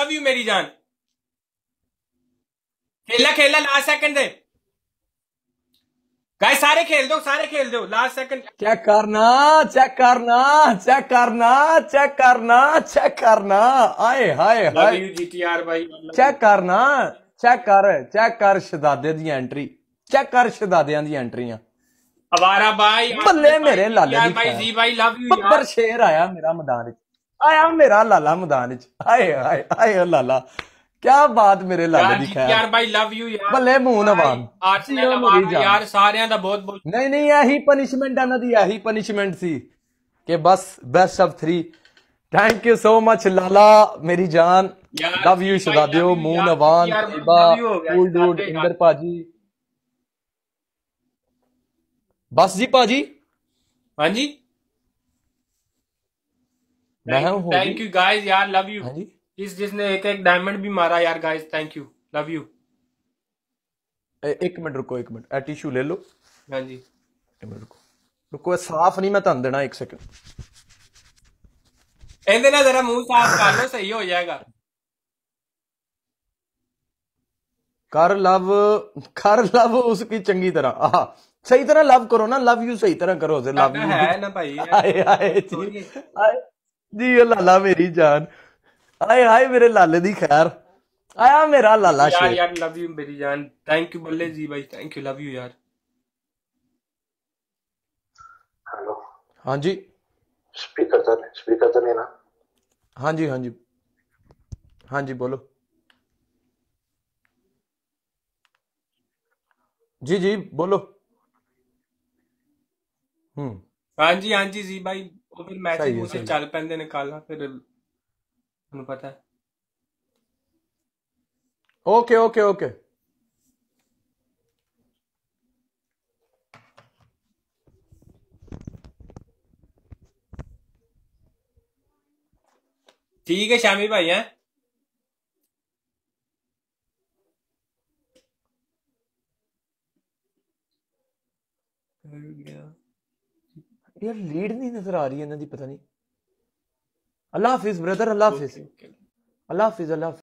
love you मेरी जान खेला खेला लास्ट सेकंड है गाय सारे खेल दो सारे खेल दो लास्ट सेकंड चेक करना चेक करना चेक करना चेक करना चेक करना आए हाय हाय जीटीआर भाई चेक करना चेक कर चेक कर शदादे दी एंट्री चेक कर शदादियां दी एंट्रियां अवारा भाई बल्ले मेरे लाले भाई जी भाई लव यू बब्बर शेर आया मेरा मैदान आया मेरा लाला मैदान आए आए आए लाला क्या बात मेरे लाले दी खैर यार भाई लव यू यार भले मून अवान आर्सेनल अवान यार सारियां दा बहुत बहुत नहीं नहीं यही पनिशमेंट है दी यही पनिशमेंट सी कि बस best of three thank you so much लाला मेरी जान लव यू शुदादियो मून अवान इबा कूल डूड इंदर पाजी बस जी पाजी हाँ जी थैंक यू गाइस यार लव यू हाँ इस जिसने एक एक डायमंड भी मारा यार guys thank you love you एक मिनट रुको एक मिनट ए टिश्यू ले लो हाँ जी एक मिनट रुको रुको साफ नहीं मैं ਤੁਹਾਨੂੰ देना एक सेकंड ਇਹਦੇ ਨਾਲ ਜ਼ਰਾ ਮੂੰਹ ਸਾਫ ਕਰ ਲਓ ਸਹੀ ਹੋ ਜਾਏਗਾ कर लव कर लव उसकी चंगी तरह आह सही तरह लव करो ना लव यू सही तरह करो लव यू है ना भाई आए आए जी आए जी ओ लाला मेरी जान आए हाय मेरे लाले दी खैर आया मेरा लाला यार यार लव यू मेरी जान थैंक यू बल्ले जी भाई थैंक यू लव यू यार हेलो हाँ जी स्पीकर तो स्पीकर तो नहीं ना हाँ जी हाँ जी हाँ जी बोलो जी जी बोलो हम्म हाँ जी हाँ जी जी भाई तो फिर मैच उसे चार पहनने निकालना फिर तुम्हें पता है ओके ओके ओके ठीक है शामी भाई हैं गया यार लीड नहीं नजर आ रही है इन्हों पता नहीं अल्लाह हाफिज ब्रदर अल्लाह हाफिज अल्लाह हाफिज अल्लाह